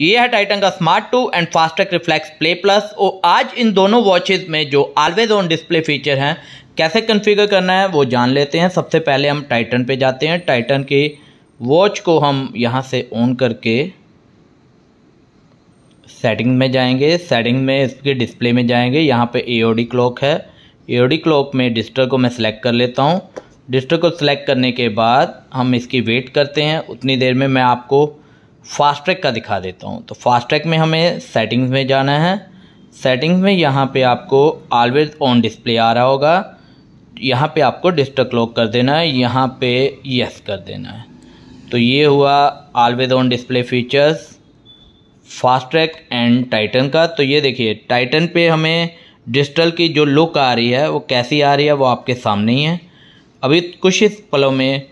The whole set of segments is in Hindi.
ये है टाइटन का smart two and Fastrack reflex play plus और आज इन दोनों वॉचेस में जो ऑलवेज ऑन डिस्प्ले फीचर हैं कैसे कन्फिगर करना है वो जान लेते हैं सबसे पहले हम टाइटन पे जाते हैं टाइटन के वॉच को हम यहाँ से ऑन करके सेटिंग में जाएंगे सेटिंग में इसके डिस्प्ले में जाएंगे यहाँ पे ए क्लॉक है ए क्लॉक में डिस्टर को मैं सिलेक्ट कर लेता हूँ डिस्टर को सिलेक्ट करने के बाद हम इसकी वेट करते हैं उतनी देर में मैं आपको फास्ट ट्रैक का दिखा देता हूँ तो फास्ट ट्रैक में हमें सेटिंग्स में जाना है सेटिंग्स में यहाँ पे आपको ऑलवेज ऑन डिस्प्ले आ रहा होगा यहाँ पे आपको डिस्ट्रक लॉक कर देना है यहाँ पे यस कर देना है तो ये हुआ always on display features Fastrack and Titan का तो ये देखिए टाइटन पे हमें डिजिटल की जो लुक आ रही है वो कैसी आ रही है वो आपके सामने ही है अभी कुछ इस पलों में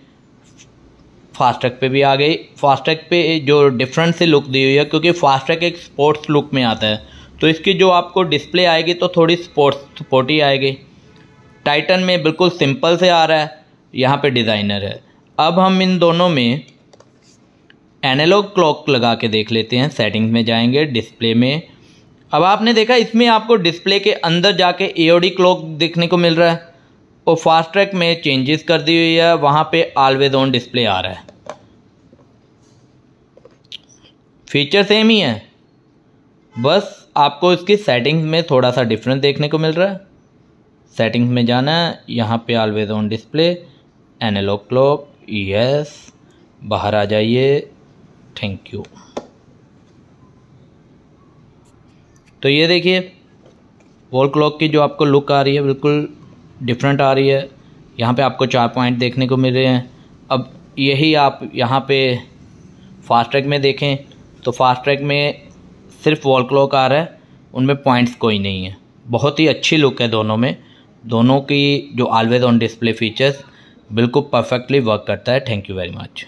ट्रैक पे भी आ गई ट्रैक पे जो डिफरेंट से लुक दी हुई है क्योंकि ट्रैक एक स्पोर्ट्स लुक में आता है तो इसकी जो आपको डिस्प्ले आएगी तो थोड़ी स्पोर्ट्स स्पोर्टी आएगी टाइटन में बिल्कुल सिंपल से आ रहा है यहाँ पे डिज़ाइनर है अब हम इन दोनों में एनालॉग क्लॉक लगा के देख लेते हैं सेटिंग्स में जाएंगे डिस्प्ले में अब आपने देखा इसमें आपको डिस्प्ले के अंदर जाके ए क्लॉक देखने को मिल रहा है और फास्ट ट्रैक में चेंजेस कर दी हुई है वहाँ पे ऑलवेज ऑन डिस्प्ले आ रहा है फीचर सेम ही है बस आपको इसकी सेटिंग्स में थोड़ा सा डिफरेंस देखने को मिल रहा है सेटिंग्स में जाना है यहाँ पे always on display analog clock yes बाहर आ जाइए थैंक यू तो ये देखिए वॉल क्लॉक की जो आपको लुक आ रही है बिल्कुल डिफरेंट आ रही है यहाँ पे आपको चार पॉइंट देखने को मिल रहे हैं अब यही आप यहाँ पे फास्ट ट्रैक में देखें तो फास्ट ट्रैक में सिर्फ वॉल क्लॉक आ रहा है उनमें पॉइंट्स कोई नहीं है बहुत ही अच्छी लुक है दोनों में दोनों की जो ऑलवेज ऑन डिस्प्ले फीचर्स बिल्कुल परफेक्टली वर्क करता है थैंक यू वेरी मच